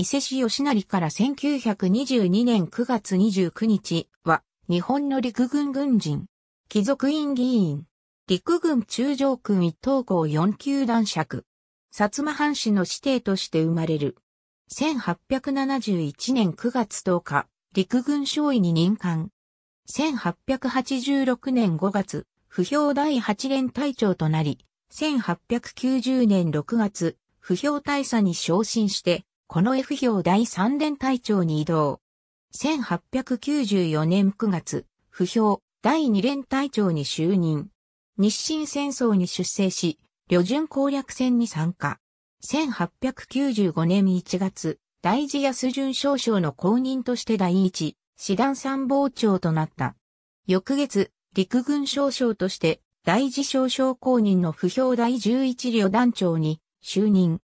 伊勢市吉成から1922年9月29日は、日本の陸軍軍人、貴族院議員、陸軍中将軍一等校4級男爵、薩摩藩士の指定として生まれる。1871年9月10日、陸軍少尉に任官。1886年5月、不評第8連隊長となり、1890年6月、不評大佐に昇進して、この F 評第3連隊長に移動。1894年9月、不評第2連隊長に就任。日清戦争に出征し、旅順攻略戦に参加。1895年1月、大事安順少将の公認として第一、師団参謀長となった。翌月、陸軍少将として、大事少将公認の不評第11旅団長に就任。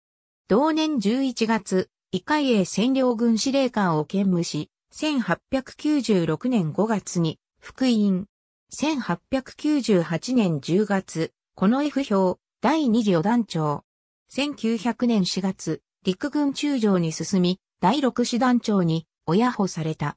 同年11月、イ海英占領軍司令官を兼務し、1896年5月に、福音。1898年10月、この F 表、第2次四団長。1900年4月、陸軍中将に進み、第6師団長に、親保された。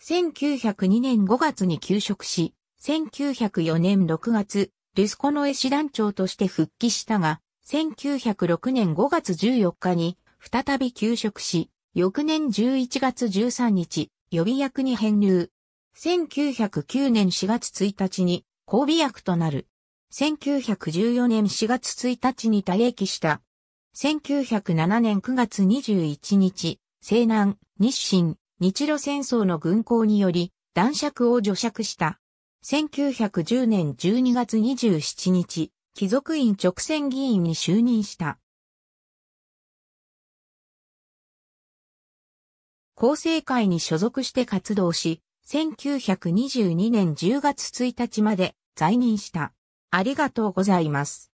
1902年5月に休職し、1904年6月、ルスコノエ師団長として復帰したが、1906年5月14日に再び休職し、翌年11月13日、予備役に編入。1909年4月1日に、交尾役となる。1914年4月1日に退役した。1907年9月21日、西南、日清、日露戦争の軍港により、男爵を除爵した。1910年12月27日、貴族院直選議員に就任した。厚生会に所属して活動し、1922年10月1日まで在任した。ありがとうございます。